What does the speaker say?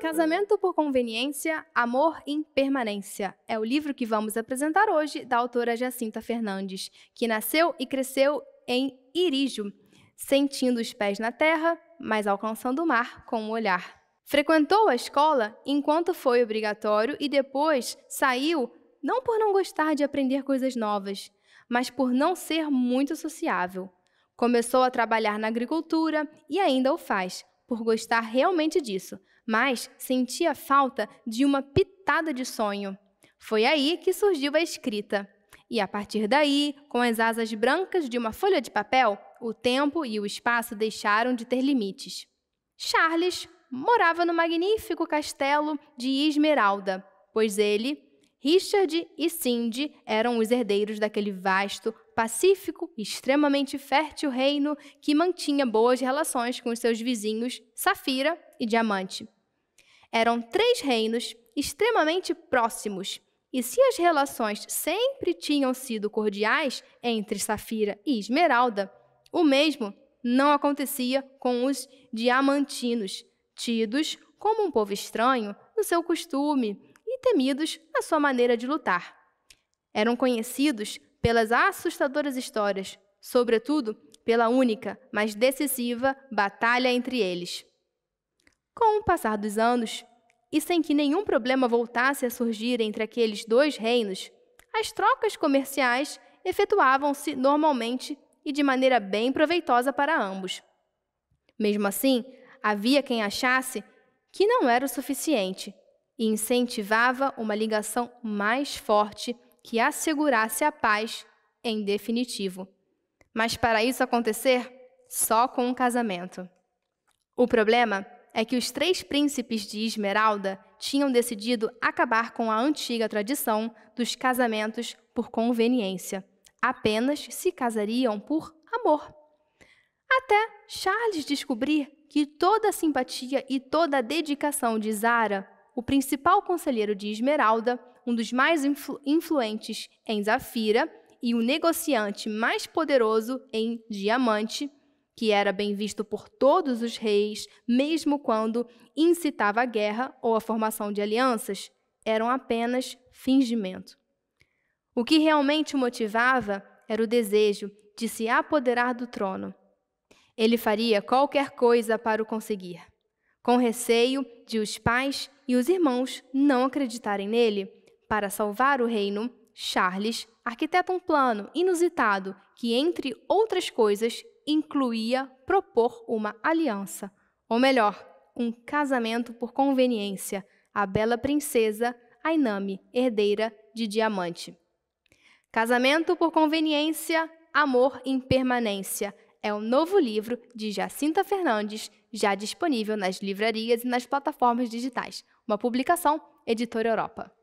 Casamento por Conveniência, Amor em Permanência é o livro que vamos apresentar hoje da autora Jacinta Fernandes, que nasceu e cresceu em Irígio, sentindo os pés na terra, mas alcançando o mar com o olhar. Frequentou a escola enquanto foi obrigatório e depois saiu não por não gostar de aprender coisas novas, mas por não ser muito sociável. Começou a trabalhar na agricultura e ainda o faz, por gostar realmente disso, mas sentia falta de uma pitada de sonho. Foi aí que surgiu a escrita. E a partir daí, com as asas brancas de uma folha de papel, o tempo e o espaço deixaram de ter limites. Charles morava no magnífico castelo de Esmeralda, pois ele Richard e Cindy eram os herdeiros daquele vasto, pacífico e extremamente fértil reino que mantinha boas relações com os seus vizinhos Safira e Diamante. Eram três reinos extremamente próximos, e se as relações sempre tinham sido cordiais entre Safira e Esmeralda, o mesmo não acontecia com os diamantinos, tidos como um povo estranho no seu costume temidos na sua maneira de lutar. Eram conhecidos pelas assustadoras histórias, sobretudo pela única, mas decisiva batalha entre eles. Com o passar dos anos, e sem que nenhum problema voltasse a surgir entre aqueles dois reinos, as trocas comerciais efetuavam-se normalmente e de maneira bem proveitosa para ambos. Mesmo assim, havia quem achasse que não era o suficiente e incentivava uma ligação mais forte que assegurasse a paz em definitivo. Mas para isso acontecer, só com um casamento. O problema é que os três príncipes de Esmeralda tinham decidido acabar com a antiga tradição dos casamentos por conveniência. Apenas se casariam por amor. Até Charles descobrir que toda a simpatia e toda a dedicação de Zara o principal conselheiro de Esmeralda, um dos mais influ influentes em Zafira e o negociante mais poderoso em Diamante, que era bem visto por todos os reis, mesmo quando incitava a guerra ou a formação de alianças, eram apenas fingimento. O que realmente o motivava era o desejo de se apoderar do trono. Ele faria qualquer coisa para o conseguir com receio de os pais e os irmãos não acreditarem nele. Para salvar o reino, Charles arquiteta um plano inusitado que, entre outras coisas, incluía propor uma aliança, ou melhor, um casamento por conveniência, à bela princesa Ainame, herdeira de Diamante. Casamento por conveniência, amor em permanência é um novo livro de Jacinta Fernandes, já disponível nas livrarias e nas plataformas digitais, uma publicação Editora Europa.